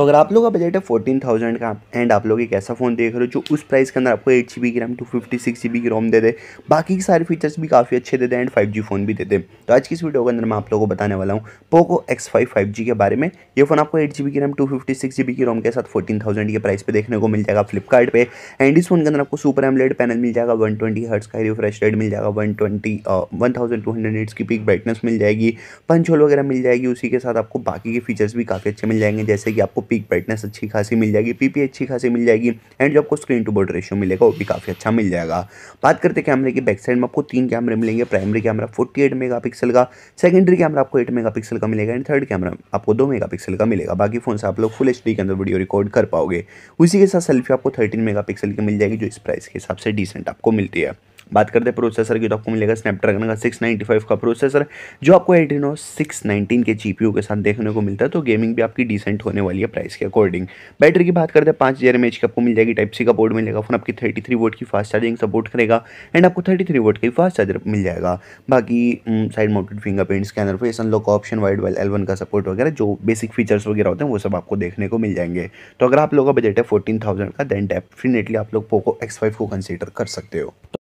तो अगर आप लोग का बजट है फोर्टीन थाउजेंड का एंड आप लोग एक ऐसा फ़ोन देख रहे हो जो उस प्राइस के अंदर आपको एट जी बी की RAM two fifty six GB बी की रोम दे दे बाकी के सारे फीचर्स भी काफ़ी अच्छे दे दें एंड फाइव जी फ़ोन भी दे दे तो आज की इस वीडियो के अंदर मैं आप लोगों को बताने वाला हूँ Poco X five five G के बारे में ये फ़ोन आपको एट जी बी की RAM two fifty six GB बी की रोम के साथ फोर्टीन थाउजेंड के प्राइस पर देखने को मिल जाएगा फ्लिपकार्ट पे एंड इस फोन के अंदर आपको सुपर एमलेट पैनल मिल जाएगा वन ट्वेंटी हर्ट्स का रिफ्रेश रेट मिल जाएगा one twenty one thousand two hundred एट्स की पिक ब्राइटनेस मिल जाएगी पंच होल वगैरह मिल जाएगी उसी के साथ आपको बाकी के फीचर्स भी काफ़ी अच्छे मिल जाएंगे जैसे कि आपको पीक ब्राइटनेस अच्छी खासी मिल जाएगी पीपी अच्छी खासी मिल जाएगी एंड जो आपको स्क्रीन टू बोर्ड रेशियो मिलेगा वो भी काफ़ी अच्छा मिल जाएगा बात करते कैमरे की बैक साइड में आपको तीन कैमरे मिलेंगे primary camera forty eight mega pixel का सेकेंडरी कैमरा आपको एट मेगा पिक्सल का मिलेगा एंड थर्ड कैमरा आपको दो मेगा पिक्सल का मिलेगा बाकी फ़ोन से आप लोग फुल एच के अंदर वीडियो रिकॉर्ड कर पाओगे उसी के साथ सेल्फी आपको थर्टीन मेगा की मिल जाएगी जो इस प्राइस के हिसाब से डिसेंट आपको मिलती है बात करते हैं प्रोसेसर की तो आपको मिलेगा स्नैपड्रैगन का सिक्स नाइनटी फाइव का प्रोसेसर जो आपको एड्रीनो सिक्स नाइनटीन के जी के साथ देखने को मिलता है तो गेमिंग भी आपकी डिसेंट होने वाली है प्राइस के अकॉर्डिंग बैटरी की बात करते हैं पाँच हज़ार एम की आपको मिल जाएगी टाइप सी का बोर्ड मिलेगा फोन आपकी थर्टी थ्री वोट की फास्ट चार्जिंग सपोर्ट करेगा एंड आपको थर्टी थ्री वोट की फास्ट चार्जर मिल जाएगा बाकी side mounted fingerprint scanner face unlock option Widevine L one का सपोर्ट वगैरह जो बेसिक फीचर्स वगैरह होते हैं वो सब आपको देखने को मिल जाएंगे तो अगर आप लोगों का बजट है फोर्टीन थाउजेंड का देन डेफिनेटली आप लोग पोको एक्स फाइव को कंसिडर कर सकते हो